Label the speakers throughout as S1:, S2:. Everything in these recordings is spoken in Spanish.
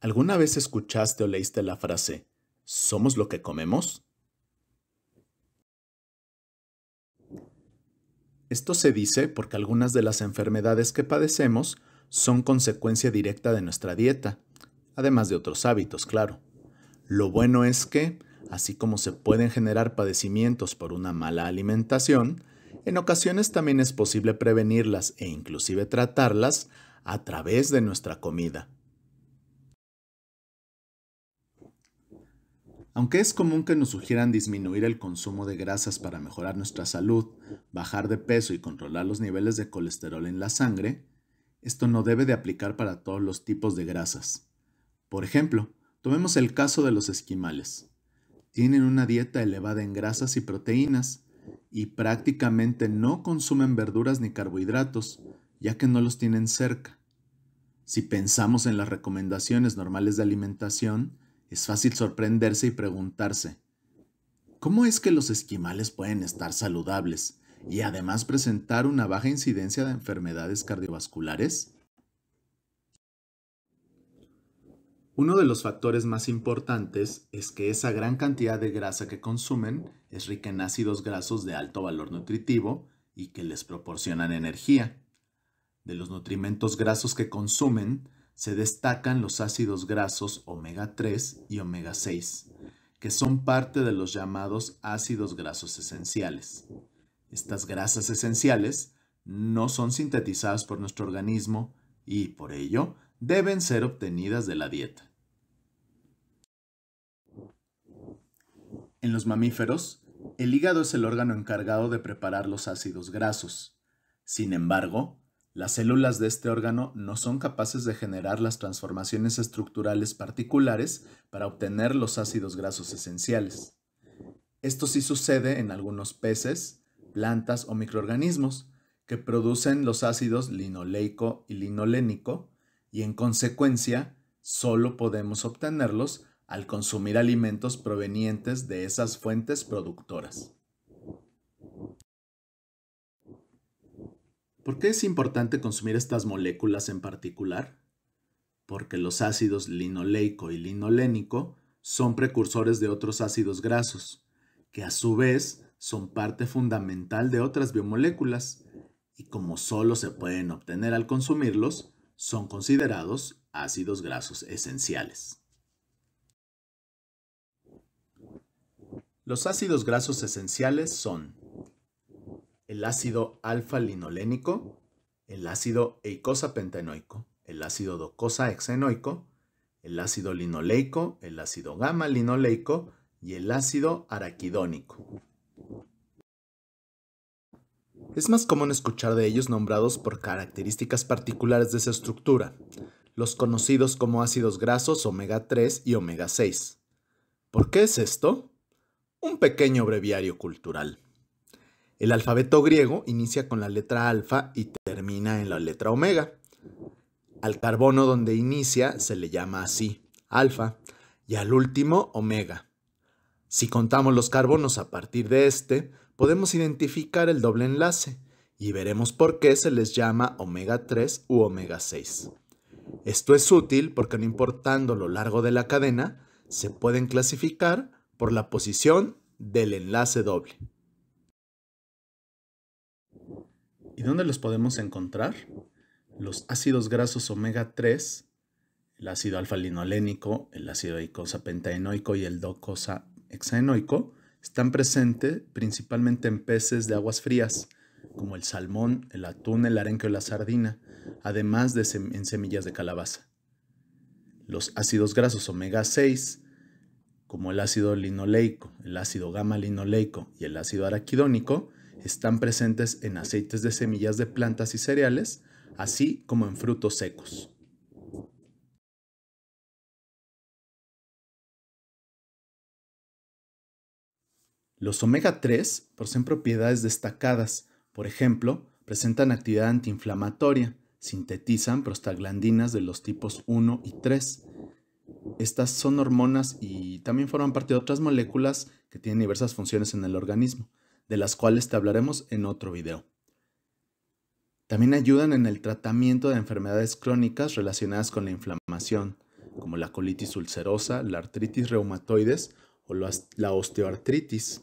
S1: ¿Alguna vez escuchaste o leíste la frase, ¿somos lo que comemos? Esto se dice porque algunas de las enfermedades que padecemos son consecuencia directa de nuestra dieta, además de otros hábitos, claro. Lo bueno es que, así como se pueden generar padecimientos por una mala alimentación, en ocasiones también es posible prevenirlas e inclusive tratarlas a través de nuestra comida. Aunque es común que nos sugieran disminuir el consumo de grasas para mejorar nuestra salud, bajar de peso y controlar los niveles de colesterol en la sangre, esto no debe de aplicar para todos los tipos de grasas. Por ejemplo, tomemos el caso de los esquimales. Tienen una dieta elevada en grasas y proteínas y prácticamente no consumen verduras ni carbohidratos, ya que no los tienen cerca. Si pensamos en las recomendaciones normales de alimentación, es fácil sorprenderse y preguntarse, ¿cómo es que los esquimales pueden estar saludables y además presentar una baja incidencia de enfermedades cardiovasculares? Uno de los factores más importantes es que esa gran cantidad de grasa que consumen es rica en ácidos grasos de alto valor nutritivo y que les proporcionan energía. De los nutrimentos grasos que consumen, se destacan los ácidos grasos omega 3 y omega 6, que son parte de los llamados ácidos grasos esenciales. Estas grasas esenciales no son sintetizadas por nuestro organismo y, por ello, deben ser obtenidas de la dieta. En los mamíferos, el hígado es el órgano encargado de preparar los ácidos grasos. Sin embargo, las células de este órgano no son capaces de generar las transformaciones estructurales particulares para obtener los ácidos grasos esenciales. Esto sí sucede en algunos peces, plantas o microorganismos que producen los ácidos linoleico y linolénico y en consecuencia solo podemos obtenerlos al consumir alimentos provenientes de esas fuentes productoras. ¿Por qué es importante consumir estas moléculas en particular? Porque los ácidos linoleico y linolénico son precursores de otros ácidos grasos, que a su vez son parte fundamental de otras biomoléculas, y como solo se pueden obtener al consumirlos, son considerados ácidos grasos esenciales. Los ácidos grasos esenciales son el ácido alfa-linolénico, el ácido eicosapentenoico, el ácido docosa-hexenoico, el ácido linoleico, el ácido gamma-linoleico y el ácido araquidónico. Es más común escuchar de ellos nombrados por características particulares de su estructura, los conocidos como ácidos grasos omega 3 y omega 6. ¿Por qué es esto? Un pequeño breviario cultural. El alfabeto griego inicia con la letra alfa y termina en la letra omega. Al carbono donde inicia se le llama así, alfa, y al último omega. Si contamos los carbonos a partir de este, podemos identificar el doble enlace y veremos por qué se les llama omega 3 u omega 6. Esto es útil porque no importando lo largo de la cadena, se pueden clasificar por la posición del enlace doble. ¿Y dónde los podemos encontrar? Los ácidos grasos omega 3, el ácido alfa-linolénico, el ácido icosa-pentaenoico y el docosa-hexaenoico están presentes principalmente en peces de aguas frías, como el salmón, el atún, el arenque o la sardina, además de en semillas de calabaza. Los ácidos grasos omega 6, como el ácido linoleico, el ácido gamma-linoleico y el ácido araquidónico, están presentes en aceites de semillas de plantas y cereales, así como en frutos secos. Los omega 3 poseen propiedades destacadas, por ejemplo, presentan actividad antiinflamatoria, sintetizan prostaglandinas de los tipos 1 y 3. Estas son hormonas y también forman parte de otras moléculas que tienen diversas funciones en el organismo de las cuales te hablaremos en otro video. También ayudan en el tratamiento de enfermedades crónicas relacionadas con la inflamación, como la colitis ulcerosa, la artritis reumatoides o la osteoartritis.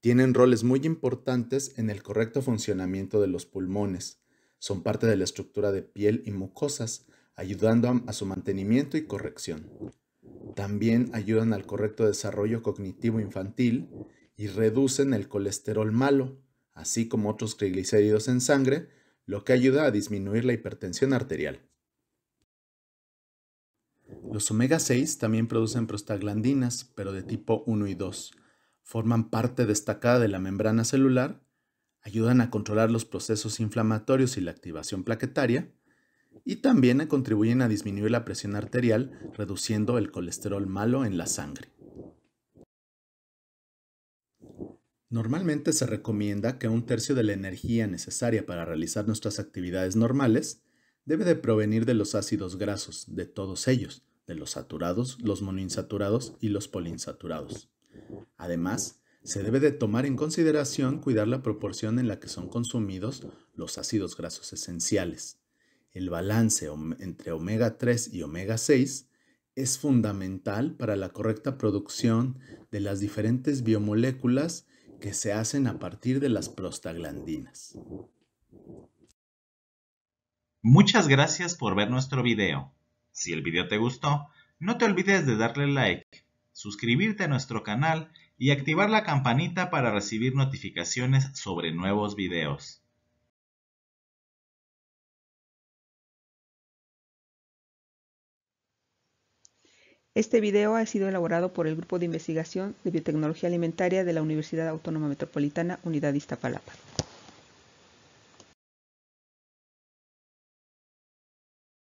S1: Tienen roles muy importantes en el correcto funcionamiento de los pulmones. Son parte de la estructura de piel y mucosas, ayudando a su mantenimiento y corrección. También ayudan al correcto desarrollo cognitivo infantil y reducen el colesterol malo, así como otros triglicéridos en sangre, lo que ayuda a disminuir la hipertensión arterial. Los omega 6 también producen prostaglandinas, pero de tipo 1 y 2. Forman parte destacada de la membrana celular, ayudan a controlar los procesos inflamatorios y la activación plaquetaria, y también contribuyen a disminuir la presión arterial, reduciendo el colesterol malo en la sangre. Normalmente se recomienda que un tercio de la energía necesaria para realizar nuestras actividades normales debe de provenir de los ácidos grasos, de todos ellos, de los saturados, los monoinsaturados y los poliinsaturados. Además, se debe de tomar en consideración cuidar la proporción en la que son consumidos los ácidos grasos esenciales. El balance entre omega 3 y omega 6 es fundamental para la correcta producción de las diferentes biomoléculas que se hacen a partir de las prostaglandinas. Muchas gracias por ver nuestro video. Si el video te gustó, no te olvides de darle like, suscribirte a nuestro canal y activar la campanita para recibir notificaciones sobre nuevos videos. Este video ha sido elaborado por el Grupo de Investigación de Biotecnología Alimentaria de la Universidad Autónoma Metropolitana, Unidad Iztapalapa.